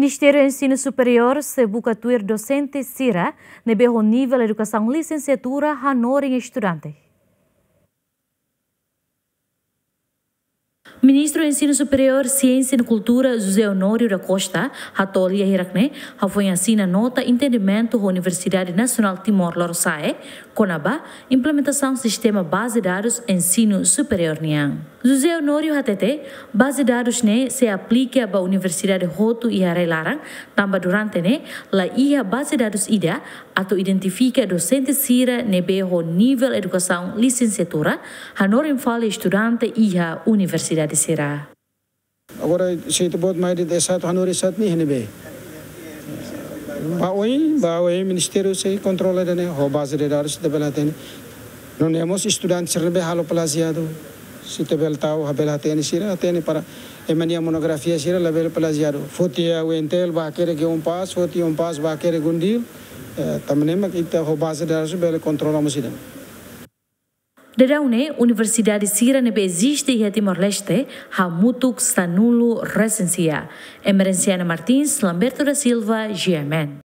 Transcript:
Ministério do Ensino Superior se busca atuar docente Sira, no nível educação licenciatura, Hanor em estudantes. O ministro do Ensino Superior, Ciência e Cultura, José Honório da Costa, Hatolia Hirakne, foi assina nota entendimento com a Universidade Nacional Timor-Leste, CONABA, implementação do sistema base de dados ensino superior Nian. José Honório HTT, base de dados ne se aplica para a Universidade Roto e Arelarang, também durante ne, la ia base de dados IDA, atau identifica docente CIRA nebeho nível educação licenciatura, Hanorin fala estudante ia universidade pada sira. Agora se itu buat mai di desa tu hanuri sat ni hene be. Bawai, bawai ministeru se kontrol oh, ada ni, hobaz de daris de belat ni. Non emos estudan cerne be halo pelasia tu. Si te bel tau habel hati ni sira, hati ni para emania monografia sira label pelasia tu. Futi ya wentel, bahkere gun pas, futi gun pas, bahkere gundil. Eh, Tamne mak ita hobaz oh, de daris bel kontrol amusi deh. Dedaune, Universidade pe ziște em Timor-Leste, mutuc stanulu Recensia, Emerenciana Martins, Lamberto da Silva, GMN.